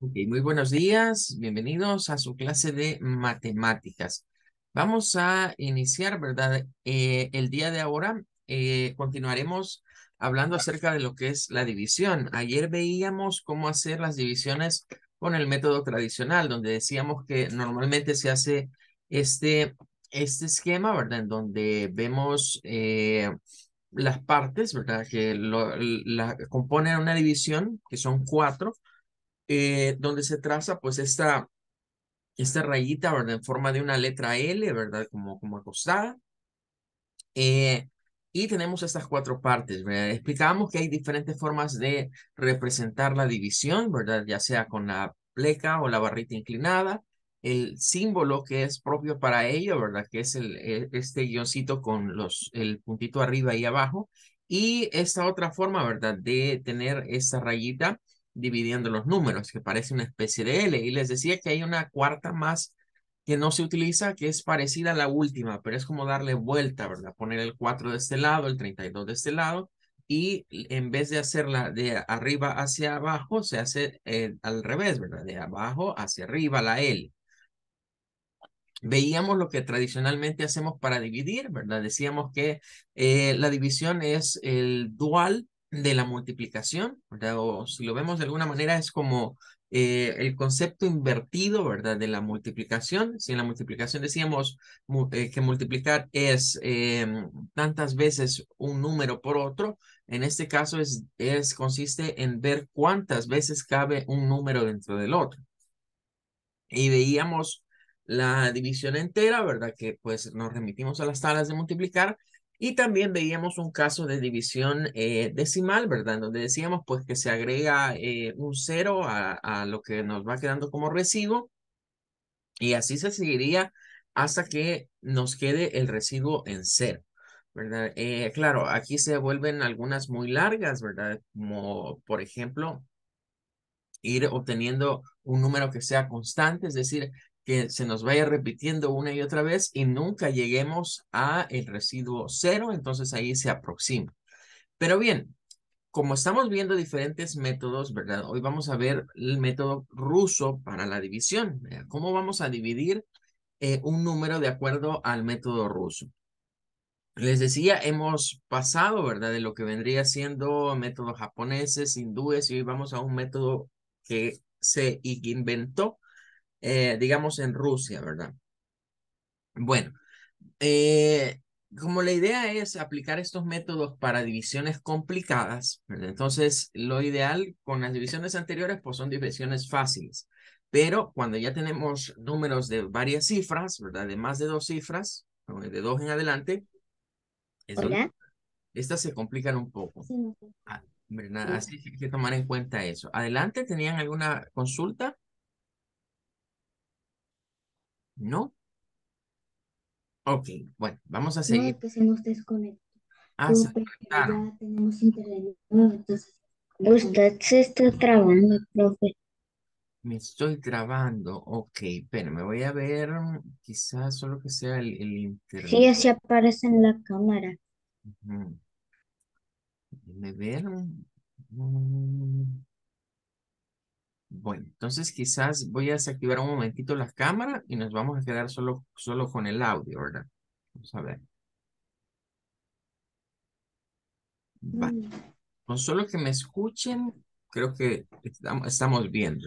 muy buenos días, bienvenidos a su clase de matemáticas. Vamos a iniciar, ¿verdad? Eh, el día de ahora eh, continuaremos hablando acerca de lo que es la división. Ayer veíamos cómo hacer las divisiones con el método tradicional, donde decíamos que normalmente se hace este, este esquema, ¿verdad? En donde vemos eh, las partes, ¿verdad? Que la, componen una división, que son cuatro, eh, donde se traza pues esta, esta rayita, ¿verdad? En forma de una letra L, ¿verdad? Como, como acostada. Eh, y tenemos estas cuatro partes, ¿verdad? Explicamos que hay diferentes formas de representar la división, ¿verdad? Ya sea con la pleca o la barrita inclinada, el símbolo que es propio para ello, ¿verdad? Que es el, e, este guioncito con los, el puntito arriba y abajo. Y esta otra forma, ¿verdad? De tener esta rayita dividiendo los números, que parece una especie de L. Y les decía que hay una cuarta más que no se utiliza, que es parecida a la última, pero es como darle vuelta, ¿verdad? Poner el 4 de este lado, el 32 de este lado, y en vez de hacerla de arriba hacia abajo, se hace eh, al revés, ¿verdad? De abajo hacia arriba la L. Veíamos lo que tradicionalmente hacemos para dividir, ¿verdad? Decíamos que eh, la división es el dual de la multiplicación, ¿verdad? O si lo vemos de alguna manera es como eh, el concepto invertido, ¿verdad? De la multiplicación. Si en la multiplicación decíamos eh, que multiplicar es em, tantas veces un número por otro, en este caso es, es, consiste en ver cuántas veces cabe un número dentro del otro. Y veíamos la división entera, ¿verdad? Que pues nos remitimos a las tablas de multiplicar y también veíamos un caso de división eh, decimal, ¿verdad? Donde decíamos pues que se agrega eh, un cero a, lo que nos va quedando como residuo y así se seguiría hasta que nos quede el residuo en cero, ¿verdad? Eh, claro, aquí se vuelven algunas muy largas, ¿verdad? Como por ejemplo ir obteniendo un número que sea constante, es decir, que se nos vaya repitiendo una y otra vez y nunca lleguemos a el residuo cero, entonces ahí se aproxima. Pero bien, como estamos viendo diferentes métodos, ¿verdad? Hoy vamos a ver el método ruso para la división. ¿Cómo vamos a dividir eh, un número de acuerdo al método ruso? Les decía, hemos pasado, ¿verdad? De lo que vendría siendo métodos japoneses, hindúes, y hoy vamos a un método que se inventó eh, digamos, en Rusia, ¿verdad? Bueno, eh, como la idea es aplicar estos métodos para divisiones complicadas, entonces lo ideal con las divisiones anteriores pues son divisiones fáciles, pero cuando ya tenemos números de varias cifras, ¿verdad? De más de dos cifras, de dos en adelante, estas se complican un poco. Así que hay que tomar en cuenta eso. Adelante, ¿tenían alguna consulta? ¿No? Ok, bueno, vamos a seguir. No, se nos Ah, ya tenemos internet entonces... Usted se está trabando, profe. Me estoy trabando, ok, pero me voy a ver, quizás solo que sea el, el internet. Sí, así aparece en la cámara. Me -huh. ver. Mm. Bueno, entonces quizás voy a desactivar un momentito la cámara y nos vamos a quedar solo, solo con el audio, ¿verdad? Vamos a ver. Mm. Con solo que me escuchen, creo que estamos, viendo,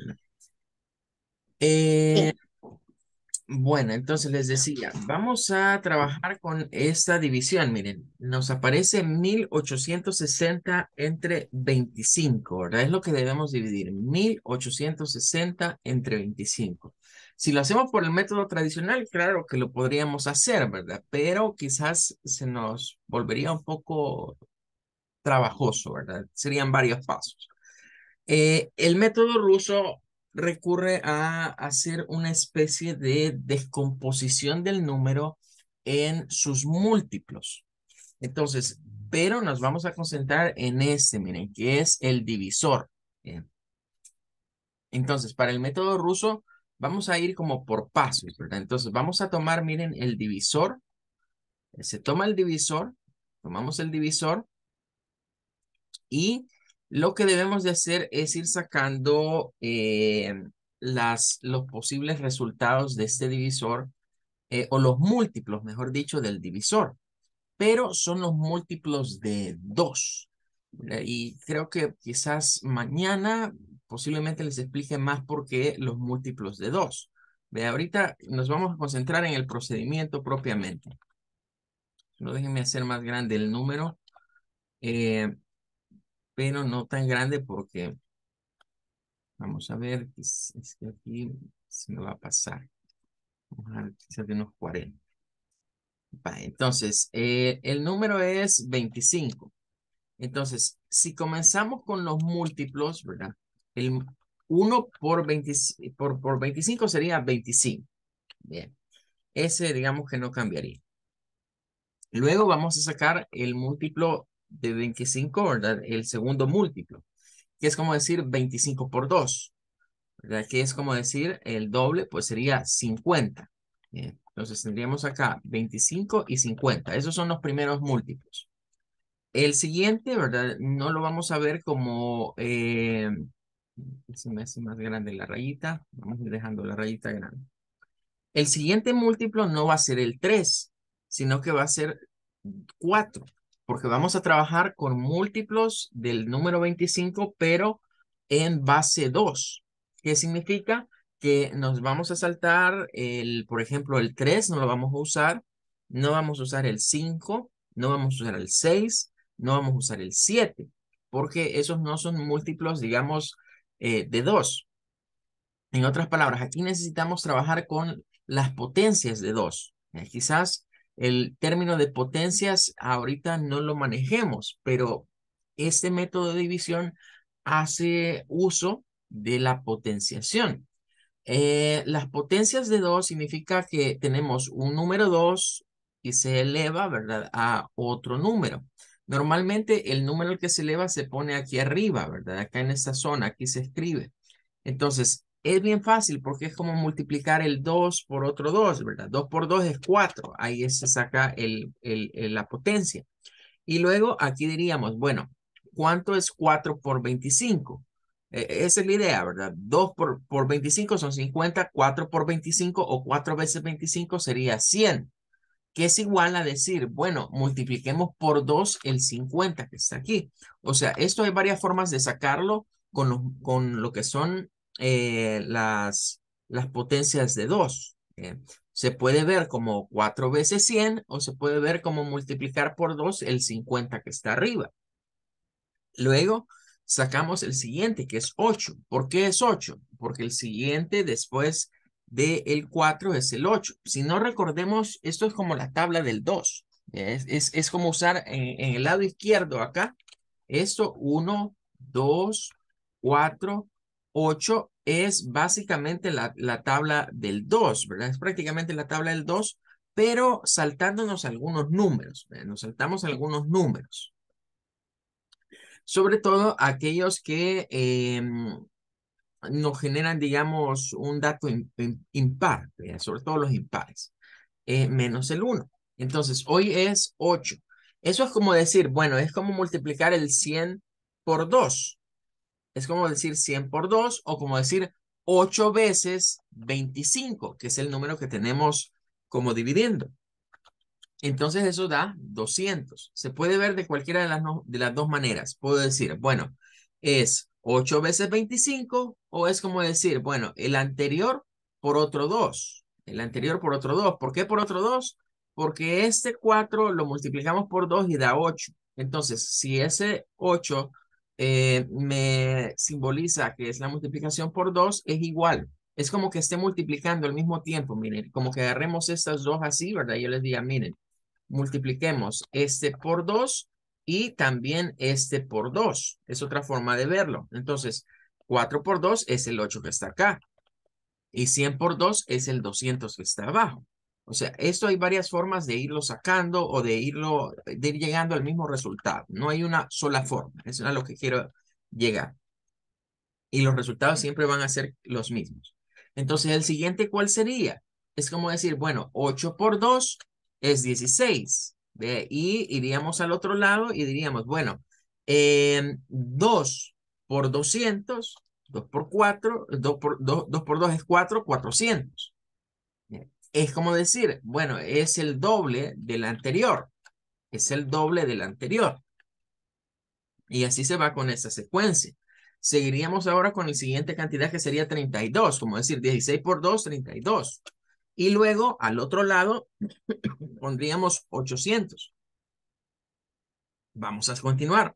bueno, entonces les decía, vamos a trabajar con esta división. Miren, nos aparece 1860 entre 25, ¿verdad? Es lo que debemos dividir, 1860 entre 25. Si lo hacemos por el método tradicional, claro que lo podríamos hacer, ¿verdad? Pero quizás se nos volvería un poco trabajoso, ¿verdad? Serían varios pasos. Eh, el método ruso recurre a hacer una especie de descomposición del número en sus múltiplos. Entonces, pero nos vamos a concentrar en este, miren, que es el divisor. Entonces, para el método ruso, vamos a ir como por pasos, ¿verdad? Entonces, vamos a tomar, miren, el divisor. Se toma el divisor, tomamos el divisor y lo que debemos de hacer es ir sacando eh, las, los posibles resultados de este divisor eh, o los múltiplos, mejor dicho, del divisor. Pero son los múltiplos de 2. Eh, y creo que quizás mañana posiblemente les explique más por qué los múltiplos de 2. Ahorita nos vamos a concentrar en el procedimiento propiamente. No déjenme hacer más grande el número pero no tan grande porque vamos a ver, es, es que aquí se me va a pasar. Vamos a ver, quizás de unos 40. entonces, eh, el número es 25. Entonces, si comenzamos con los múltiplos, ¿verdad? El 1 por, 20, por, por 25 sería 25. Bien. Ese, digamos que no cambiaría. Luego vamos a sacar el múltiplo de 25, ¿verdad? El segundo múltiplo, que es como decir 25 por 2, ¿verdad? Que es como decir el doble, pues sería 50. Entonces tendríamos acá 25 y 50. Esos son los primeros múltiplos. El siguiente, ¿verdad? No lo vamos a ver como... Eh, se me hace más grande la rayita. Vamos a ir dejando la rayita grande. El siguiente múltiplo no va a ser el 3, sino que va a ser 4 porque vamos a trabajar con múltiplos del número 25, pero en base 2. ¿Qué significa? Que nos vamos a saltar, el, por ejemplo, el 3 no lo vamos a usar, no vamos a usar el 5, no vamos a usar el 6, no vamos a usar el 7, porque esos no son múltiplos, digamos, eh, de 2. En otras palabras, aquí necesitamos trabajar con las potencias de 2. Eh, quizás el término de potencias ahorita no lo manejemos, pero este método de división hace uso de la potenciación. Eh, las potencias de 2 significa que tenemos un número 2 y se eleva, ¿verdad?, a otro número. Normalmente el número que se eleva se pone aquí arriba, ¿verdad? Acá en esta zona, aquí se escribe. Entonces, es bien fácil porque es como multiplicar el 2 por otro 2, ¿verdad? 2 por 2 es 4, ahí se saca el, la potencia. Y luego aquí diríamos, bueno, ¿cuánto es 4 por 25? E, esa es la idea, ¿verdad? 2 por, 25 son 50, 4 por 25 o 4 veces 25 sería 100, que es igual a decir, bueno, multipliquemos por 2 el 50 que está aquí. O sea, esto hay varias formas de sacarlo con, con lo que son eh, las, potencias de 2. ¿eh? se puede ver como 4 veces 100 o se puede ver como multiplicar por 2 el 50 que está arriba. Luego sacamos el siguiente que es 8. ¿Por qué es 8? Porque el siguiente después del 4 es el 8. Si no recordemos, esto es como la tabla del 2. ¿eh? Es, como usar en, en el lado izquierdo acá. Esto 1, 2, 4, 8 es básicamente la, tabla del 2, ¿verdad? Es prácticamente la tabla del 2, pero saltándonos algunos números, nos saltamos algunos números. Sobre todo aquellos que em, nos generan, digamos, un dato impar, sobre todo los impares, eh, menos el 1. Entonces, hoy es 8. Eso es como decir, bueno, es como multiplicar el 100 por 2 es como decir 100 por 2 o como decir 8 veces 25, que es el número que tenemos como dividiendo. Entonces eso da 200. Se puede ver de cualquiera de las, de las dos maneras. Puedo decir, bueno, es 8 veces 25 o es como decir, bueno, el anterior por otro 2. El anterior por otro 2. ¿Por qué por otro 2? Porque este 4 lo multiplicamos por 2 y da 8. Entonces, si ese 8 eh, me simboliza que es la multiplicación por 2 es igual. Es como que esté multiplicando al mismo tiempo, miren, como que agarremos estas dos así, ¿verdad? Yo les diría, miren, multipliquemos este por 2 y también este por 2. Es otra forma de verlo. Entonces, 4 por 2 es el 8 que está acá. Y 100 por 2 es el 200 que está abajo. O sea, esto hay varias formas de irlo sacando o de irlo, de ir llegando al mismo resultado. No hay una sola forma. Eso es a lo que quiero llegar. Y los resultados siempre van a ser los mismos. Entonces, el siguiente, ¿cuál sería? Es como decir, bueno, 8 por 2 es 16. y iríamos al otro lado y diríamos, bueno, 2 eh, por 200, 2 por 4, 2 por 2, 2 por 2 es 4, 400 es como decir, bueno, es el doble del anterior, es el doble del anterior. Y así se va con esta secuencia. Seguiríamos ahora con el siguiente cantidad que sería 32, como decir 16 por 2, 32. Y luego al otro lado pondríamos 800. Vamos a continuar.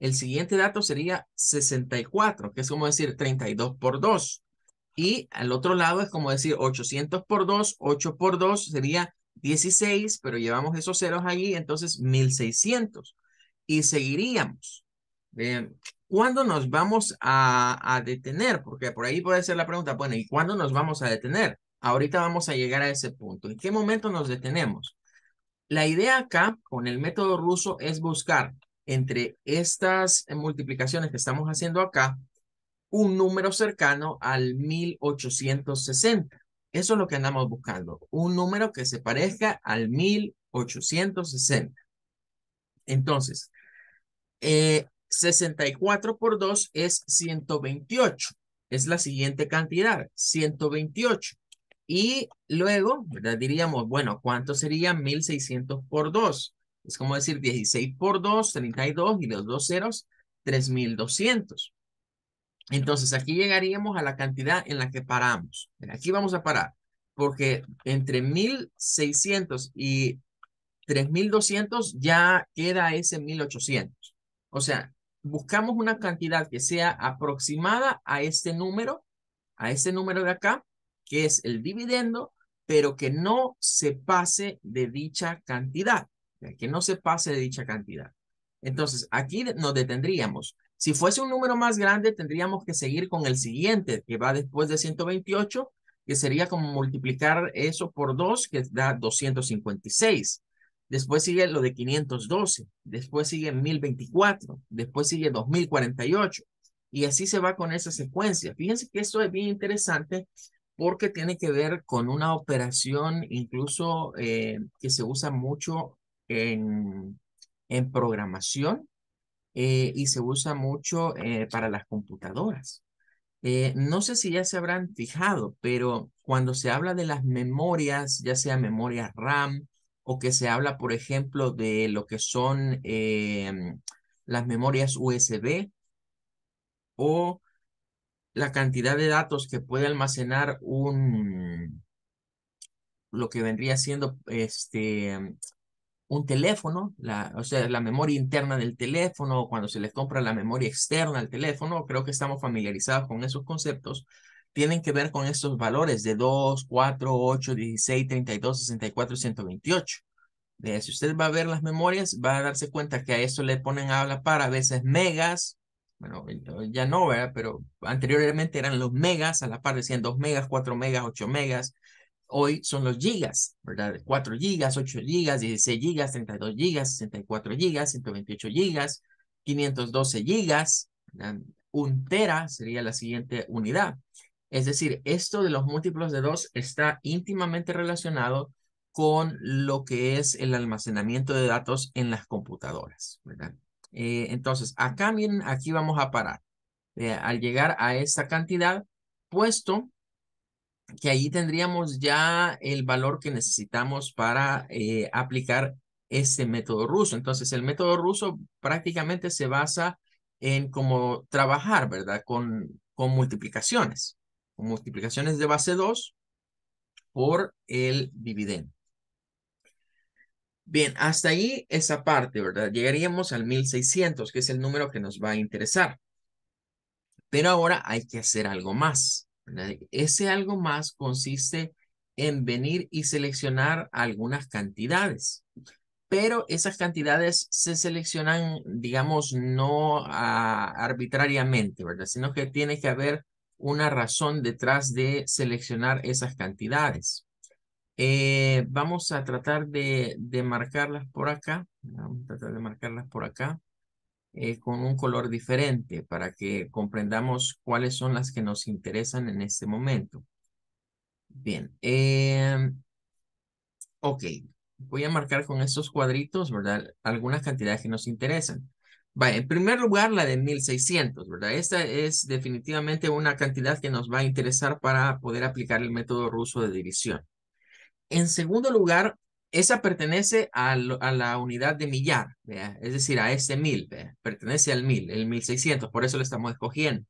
El siguiente dato sería 64, que es como decir 32 por 2. Y al otro lado es como decir 800 por 2, 8 por 2 sería 16, pero llevamos esos ceros allí, entonces 1600. Y seguiríamos. ¿Cuándo nos vamos a, a, detener? Porque por ahí puede ser la pregunta, bueno, ¿y cuándo nos vamos a detener? Ahorita vamos a llegar a ese punto. ¿En qué momento nos detenemos? La idea acá con el método ruso es buscar entre estas eh, multiplicaciones que estamos haciendo acá, un número cercano al 1860. Eso es lo que andamos buscando, un número que se parezca al 1860. Entonces, 64 eh, por 2 es 128. Es la siguiente cantidad, 128. Y luego, ¿verdad? Diríamos, bueno, ¿cuánto sería 1600 por 2? Es como decir 16 por 2, 32 y los dos ceros, 3200. Entonces, aquí llegaríamos a la cantidad en la que paramos. Aquí vamos a parar, porque entre 1600 y 3200 ya queda ese 1800. O sea, buscamos una cantidad que sea aproximada a este número, a este número de acá, que es el dividendo, pero que no se pase de dicha cantidad, que no se pase de dicha cantidad. Entonces, aquí nos detendríamos. Si fuese un número más grande, tendríamos que seguir con el siguiente, que va después de 128, que sería como multiplicar eso por 2, que da 256. Después sigue lo de 512, después sigue 1024, después sigue 2048. Y así se va con esa secuencia. Fíjense que esto es bien interesante porque tiene que ver con una operación incluso eh, que se usa mucho en, en programación eh, y se usa mucho eh, para las computadoras. Eh, no sé si ya se habrán fijado, pero cuando se habla de las memorias, ya sea memoria RAM o que se habla, por ejemplo, de lo que son em, las memorias USB o la cantidad de datos que puede almacenar un, lo que vendría siendo este, un teléfono, la, o sea, la memoria interna del teléfono, cuando se les compra la memoria externa al teléfono, creo que estamos familiarizados con esos conceptos, tienen que ver con estos valores de 2, 4, 8, 16, 32, 64 128. Eh, si usted va a ver las memorias, va a darse cuenta que a eso le ponen a la par a veces megas, bueno, ya no, ¿verdad? Pero anteriormente eran los megas, a la par decían 2 megas, 4 megas, 8 megas, hoy son los gigas, ¿verdad? 4 gigas, 8 gigas, 16 gigas, 32 gigas, 64 gigas, 128 gigas, 512 gigas, ¿verdad? un tera sería la siguiente unidad. Es decir, esto de los múltiplos de 2 está íntimamente relacionado con lo que es el almacenamiento de datos en las computadoras, ¿verdad? Eh, entonces, acá miren, aquí vamos a parar. Eh, al llegar a esta cantidad, puesto que ahí tendríamos ya el valor que necesitamos para eh, aplicar este método ruso. Entonces, el método ruso prácticamente se basa en cómo trabajar, ¿verdad? Con, con multiplicaciones, con multiplicaciones de base 2 por el dividendo. Bien, hasta ahí esa parte, ¿verdad? Llegaríamos al 1600, que es el número que nos va a interesar. Pero ahora hay que hacer algo más. Ese algo más consiste en venir y seleccionar algunas cantidades, pero esas cantidades se seleccionan, digamos, no ah, arbitrariamente, ¿verdad? Sino que tiene que haber una razón detrás de seleccionar esas cantidades. Eh, vamos a tratar de, de marcarlas por acá. Vamos a tratar de marcarlas por acá. Eh, con un color diferente para que comprendamos cuáles son las que nos interesan en este momento. Bien, eh, ok, voy a marcar con estos cuadritos, ¿verdad? Algunas cantidades que nos interesan. Vale, en primer lugar, la de 1600, ¿verdad? Esta es definitivamente una cantidad que nos va a interesar para poder aplicar el método ruso de división. En segundo lugar, esa pertenece a, la unidad de millar, es decir, a ese mil, pertenece al mil, el 1600, por eso lo estamos escogiendo.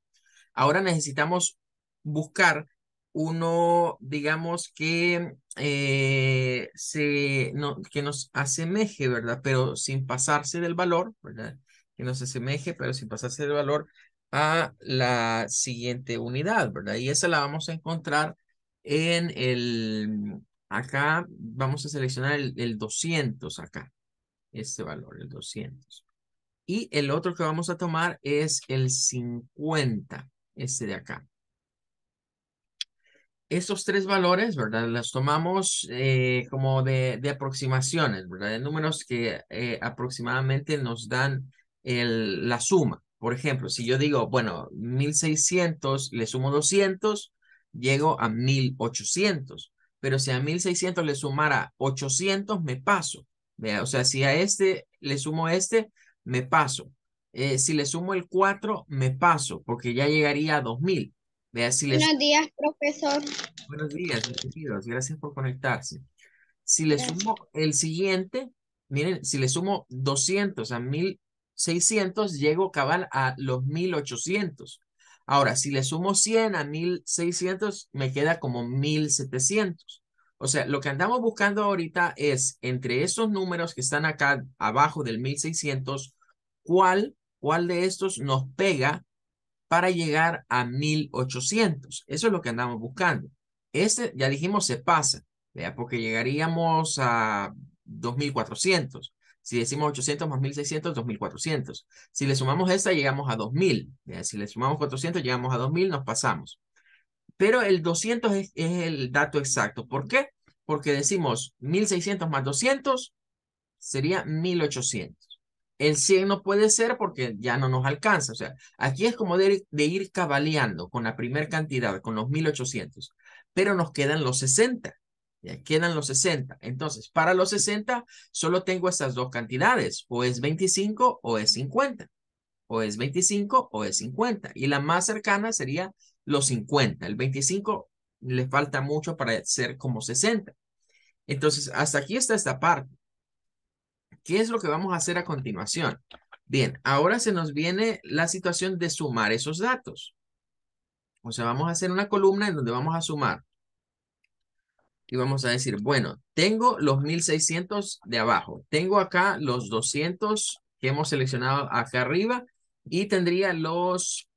Ahora necesitamos buscar uno, digamos, que, eh, se, no, que nos asemeje, ¿verdad? Pero sin pasarse del valor, ¿verdad? Que nos asemeje, pero sin pasarse del valor a la siguiente unidad, ¿verdad? Y esa la vamos a encontrar en el, Acá vamos a seleccionar el, 200 acá. Este valor, el 200. Y el otro que vamos a tomar es el 50, este de acá. Estos tres valores, ¿verdad? Los tomamos eh, como de, aproximaciones, ¿verdad? De números que eh, aproximadamente nos dan el, la suma. Por ejemplo, si yo digo, bueno, 1600 le sumo 200, llego a 1800 pero si a 1600 le sumara 800, me paso. O sea, si a este le sumo este, me paso. Eh, si le sumo el 4, me paso, porque ya llegaría a 2000. Buenos días, profesor. Buenos días, bienvenidos. Gracias por conectarse. Si le sumo el siguiente, miren, si le sumo 200 a 1600, llego cabal a los 1800. Ahora, si le sumo 100 a 1600, me queda como 1700. O sea, lo que andamos buscando ahorita es entre esos números que están acá abajo del 1600, ¿cuál, cuál de estos nos pega para llegar a 1800? Eso es lo que andamos buscando. Este, ya dijimos, se pasa, ¿vea? porque llegaríamos a 2400. Si decimos 800 más 1600, 2400. Si le sumamos esta, llegamos a 2000. Si le sumamos 400, llegamos a 2000, nos pasamos. Pero el 200 es, es el dato exacto. ¿Por qué? Porque decimos 1600 más 200 sería 1800. El 100 no puede ser porque ya no nos alcanza. O sea, aquí es como de, de ir cabaleando con la primera cantidad, con los 1800. Pero nos quedan los 60. Quedan los 60. Entonces, para los 60 solo tengo estas dos cantidades, o es 25 o es 50, o es 25 o es 50. Y la más cercana sería los 50. El 25 le falta mucho para ser como 60. Entonces, hasta aquí está esta parte. ¿Qué es lo que vamos a hacer a continuación? Bien, ahora se nos viene la situación de sumar esos datos. O sea, vamos a hacer una columna en donde vamos a sumar y vamos a decir, bueno, tengo los 1600 de abajo, tengo acá los 200 que hemos seleccionado acá arriba y tendría los,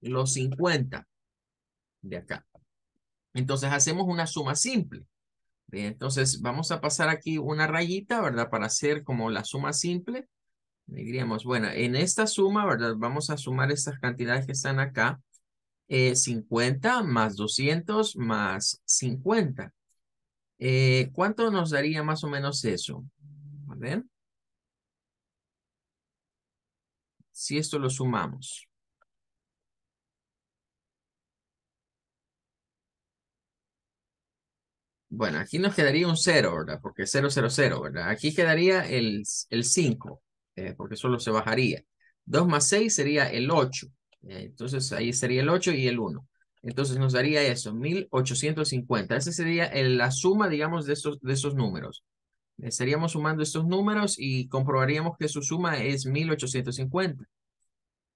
los 50 de acá. Entonces hacemos una suma simple. entonces vamos a pasar aquí una rayita, ¿verdad? Para hacer como la suma simple. Diríamos, bueno, en esta suma, ¿verdad? Vamos a sumar estas cantidades que están acá. 50 eh, más 200 más 50. Eh, ¿Cuánto nos daría más o menos eso? ¿Vale? Si esto lo sumamos. Bueno, aquí nos quedaría un 0, ¿verdad? Porque 0, 0, 0, ¿verdad? Aquí quedaría el, 5, eh, porque solo se bajaría. 2 más 6 sería el 8. Eh, entonces ahí sería el 8 y el 1. Entonces nos daría eso, 1850. Esa sería la suma, digamos, de estos, de esos números. Estaríamos sumando estos números y comprobaríamos que su suma es 1850.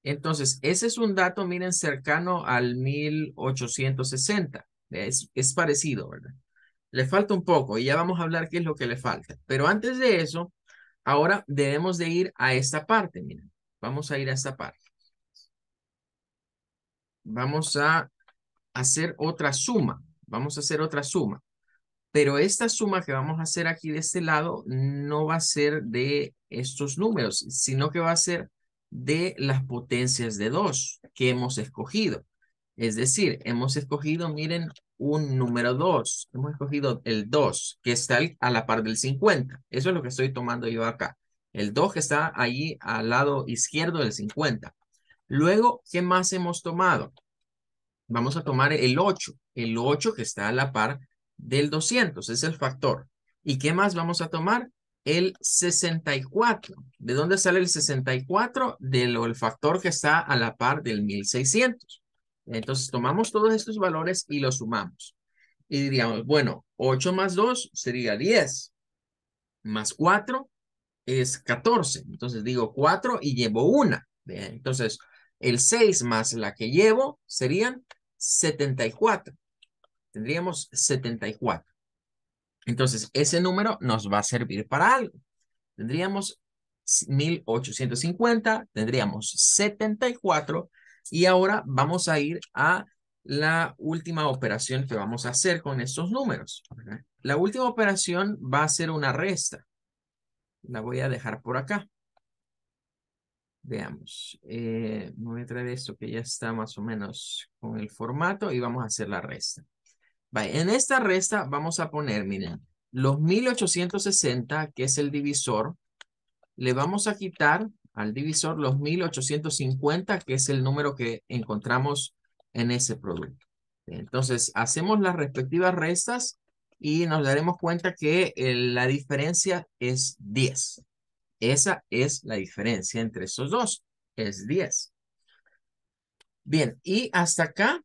Entonces, ese es un dato, miren, cercano al 1860. Es, es parecido, ¿verdad? Le falta un poco y ya vamos a hablar qué es lo que le falta. Pero antes de eso, ahora debemos de ir a esta parte, miren. Vamos a ir a esta parte. Vamos a hacer otra suma. Vamos a hacer otra suma. Pero esta suma que vamos a hacer aquí de este lado no va a ser de estos números, sino que va a ser de las potencias de 2 que hemos escogido. Es decir, hemos escogido, miren, un número 2. Hemos escogido el 2, que está a la par del 50. Eso es lo que estoy tomando yo acá. El 2 que está allí al lado izquierdo del 50. Luego, ¿qué más hemos tomado? vamos a tomar el 8, el 8 que está a la par del 200, es el factor. ¿Y qué más vamos a tomar? El 64. ¿De dónde sale el 64? Del el factor que está a la par del 1600. Entonces tomamos todos estos valores y los sumamos. Y diríamos, bueno, 8 más 2 sería 10, más 4 es 14. Entonces digo 4 y llevo una. Entonces el 6 más la que llevo serían 74. Tendríamos 74. Entonces, ese número nos va a servir para algo. Tendríamos 1850, tendríamos 74 y ahora vamos a ir a la última operación que vamos a hacer con estos números. La última operación va a ser una resta. La voy a dejar por acá. Veamos, eh, me voy a traer esto que ya está más o menos con el formato y vamos a hacer la resta. en esta resta vamos a poner, miren, los 1860, que es el divisor, le vamos a quitar al divisor los 1850, que es el número que encontramos en ese producto. Entonces, hacemos las respectivas restas y nos daremos cuenta que eh, la diferencia es 10. Esa es la diferencia entre esos dos, es 10. Bien, y hasta acá,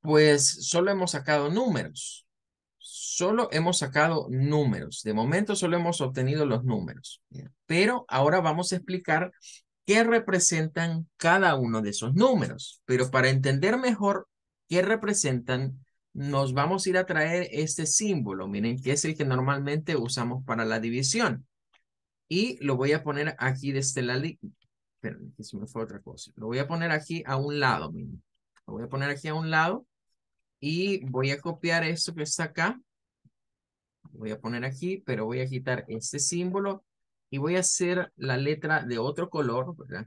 pues solo hemos sacado números. Solo hemos sacado números. De momento solo hemos obtenido los números. Pero ahora vamos a explicar qué representan cada uno de esos números. Pero para entender mejor qué representan, nos vamos a ir a traer este símbolo. Miren, que es el que normalmente usamos para la división y lo voy a poner aquí de este lado pero que se me fue otra cosa. Lo voy a poner aquí a un lado, Lo voy a poner aquí a un lado y voy a copiar esto que está acá. Lo voy a poner aquí, pero voy a quitar este símbolo y voy a hacer la letra de otro color, ¿verdad?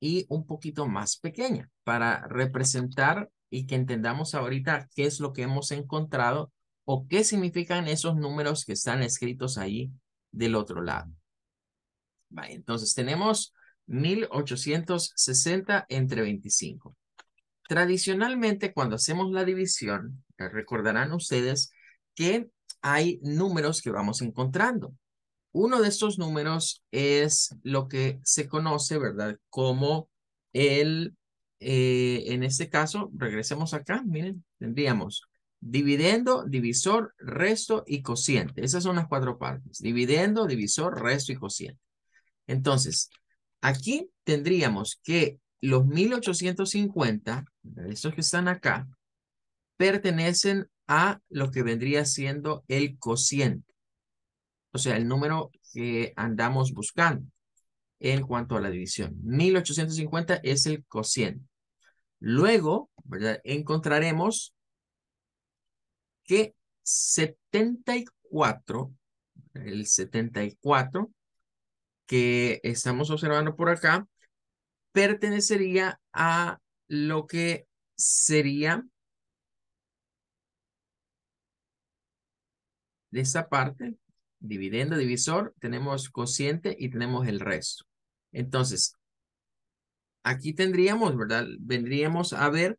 Y un poquito más pequeña para representar y que entendamos ahorita qué es lo que hemos encontrado o qué significan esos números que están escritos ahí del otro lado entonces tenemos 1860 entre 25. Tradicionalmente, cuando hacemos la división, eh, recordarán ustedes que hay números que vamos encontrando. Uno de estos números es lo que se conoce, ¿verdad? Como el, eh, en este caso, regresemos acá, miren, tendríamos dividendo, divisor, resto y cociente. Esas son las cuatro partes. Dividendo, divisor, resto y cociente. Entonces, aquí tendríamos que los 1850, estos que están acá, pertenecen a lo que vendría siendo el cociente. O sea, el número que andamos buscando en cuanto a la división. 1850 es el cociente. Luego, ¿verdad? Encontraremos que 74, el 74 que estamos observando por acá pertenecería a lo que sería de esta parte, dividendo, divisor, tenemos cociente y tenemos el resto. Entonces, aquí tendríamos, ¿verdad? Vendríamos a ver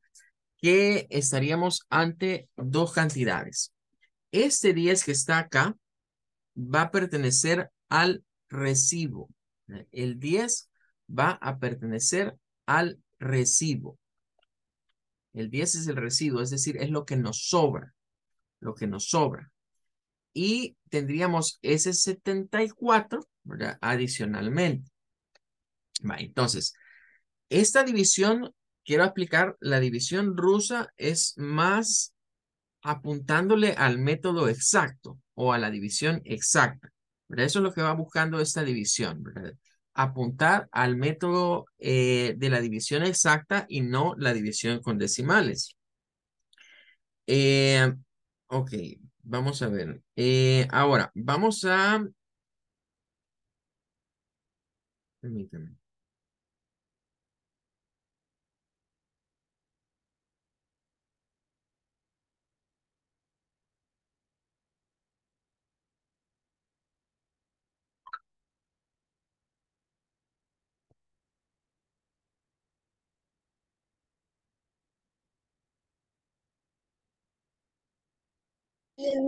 que estaríamos ante dos cantidades. Este 10 que está acá va a pertenecer al recibo. El 10 va a pertenecer al recibo. El 10 es el residuo, es decir, es lo que nos sobra, lo que nos sobra. Y tendríamos ese 74, ¿verdad? Adicionalmente. entonces, esta división, quiero explicar, la división rusa es más apuntándole al método exacto o a la división exacta. Eso es lo que va buscando esta división, apuntar al método eh, de la división exacta y no la división con decimales. Eh, ok, vamos a ver. Eh, ahora, vamos a... Permítanme. el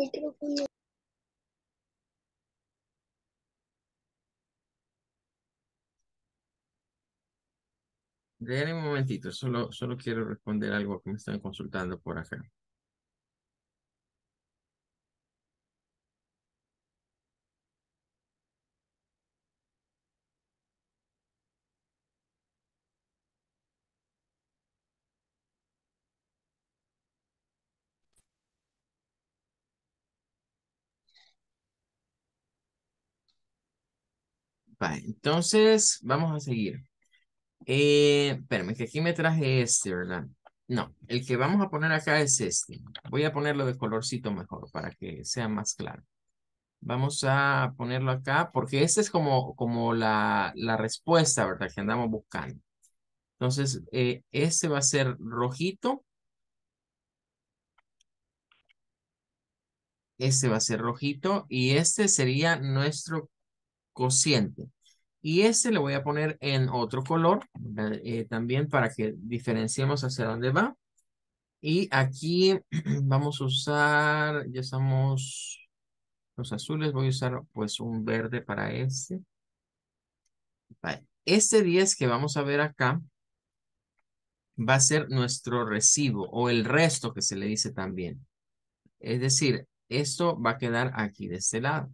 un momentito, solo, solo quiero responder algo que me están consultando por acá. entonces vamos a seguir. Eh, espérame, que aquí me traje este, ¿verdad? No, el que vamos a poner acá es este. Voy a ponerlo de colorcito mejor para que sea más claro. Vamos a ponerlo acá porque este es como, como la, la respuesta, ¿verdad? Que andamos buscando. Entonces, eh, este va a ser rojito. Este va a ser rojito y este sería nuestro cociente. Y este le voy a poner en otro color eh, eh, también para que diferenciemos hacia dónde va. Y aquí vamos a usar, ya estamos los azules, voy a usar pues un verde para este. Este 10 que vamos a ver acá va a ser nuestro recibo o el resto que se le dice también. Es decir, esto va a quedar aquí de este lado.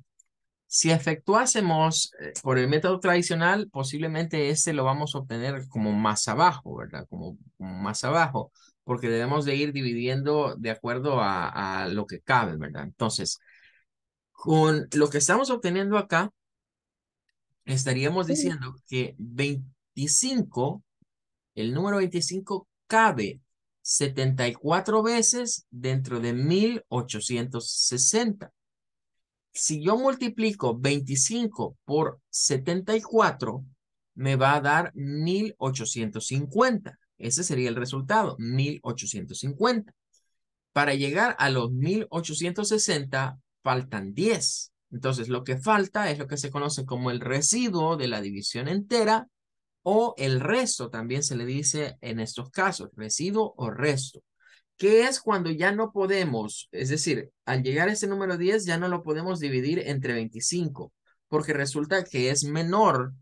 Si efectuásemos eh, por el método tradicional, posiblemente este lo vamos a obtener como más abajo, ¿verdad? Como, más abajo, porque debemos de ir dividiendo de acuerdo a, a lo que cabe, ¿verdad? Entonces, con lo que estamos obteniendo acá, estaríamos diciendo que 25, el número 25 cabe 74 veces dentro de 1860. Si yo multiplico 25 por 74, me va a dar 1850. Ese sería el resultado, 1850. Para llegar a los 1860 faltan 10. Entonces lo que falta es lo que se conoce como el residuo de la división entera o el resto, también se le dice en estos casos, residuo o resto. ¿Qué es cuando ya no podemos? Es decir, al llegar a ese número 10 ya no lo podemos dividir entre 25, porque resulta que es menor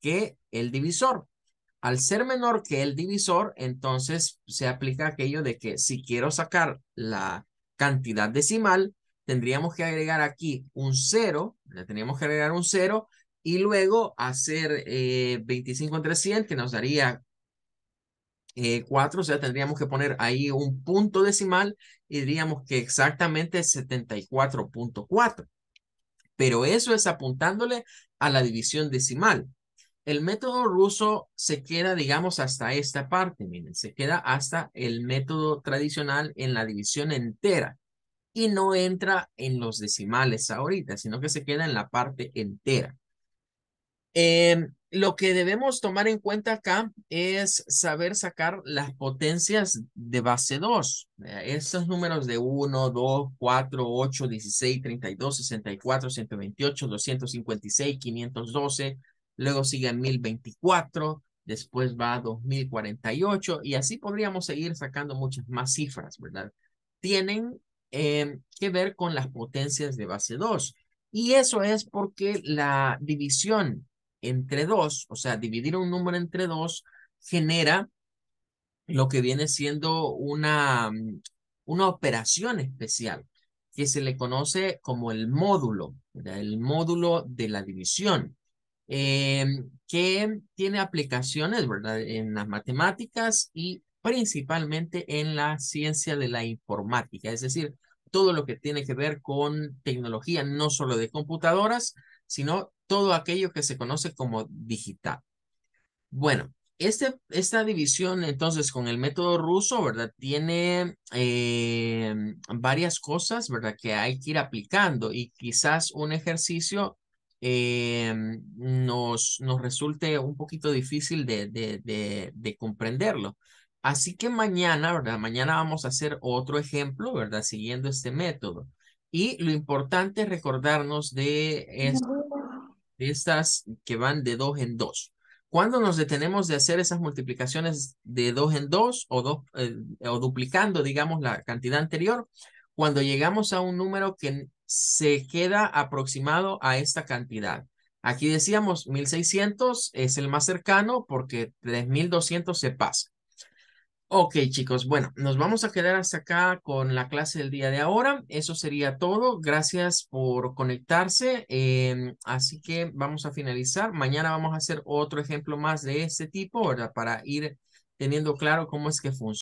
que el divisor. Al ser menor que el divisor, entonces se aplica aquello de que si quiero sacar la cantidad decimal, tendríamos que agregar aquí un 0, le tendríamos que agregar un 0 y luego hacer 25 eh, entre 100, que nos daría eh, 4, o sea, tendríamos que poner ahí un punto decimal y diríamos que exactamente 74.4. Pero eso es apuntándole a la división decimal. El método ruso se queda, digamos, hasta esta parte, miren, se queda hasta el método tradicional en la división entera y no entra en los decimales ahorita, sino que se queda en la parte entera. Eh, lo que debemos tomar en cuenta acá es saber sacar las potencias de base 2. Eh, Esos números de 1, 2, 4, 8, 16, 32, 64, 128, 256, 512. Luego siguen 1024, después va a 2048 y así podríamos seguir sacando muchas más cifras, ¿verdad? Tienen eh, que ver con las potencias de base 2. Y eso es porque la división entre dos, o sea, dividir un número entre dos genera lo que viene siendo una, mm, una operación especial que se le conoce como el módulo, el módulo de la división, em, que tiene aplicaciones ¿verdad? en las matemáticas y principalmente en la ciencia de la informática, es decir, todo lo que tiene que ver con tecnología no solo de computadoras, sino todo aquello que se conoce como digital. Bueno, este, esta división entonces con el método ruso, ¿verdad? Tiene eh, varias cosas, ¿verdad? Que hay que ir aplicando y quizás un ejercicio eh, nos, nos resulte un poquito difícil de, de, de, comprenderlo. Así que mañana, ¿verdad? Mañana vamos a hacer otro ejemplo, ¿verdad? Siguiendo este método. Y lo importante es recordarnos de esto estas que van de dos en dos. ¿Cuándo nos detenemos de hacer esas multiplicaciones de dos en dos o, dos, eh, o duplicando, digamos, la cantidad anterior? Cuando llegamos a un número que se queda aproximado a esta cantidad. Aquí decíamos 1600 es el más cercano porque 3200 se pasa. Ok, chicos, bueno, nos vamos a quedar hasta acá con la clase del día de ahora. Eso sería todo. Gracias por conectarse. Em, así que vamos a finalizar. Mañana vamos a hacer otro ejemplo más de este tipo, Para ir teniendo claro cómo es que funciona.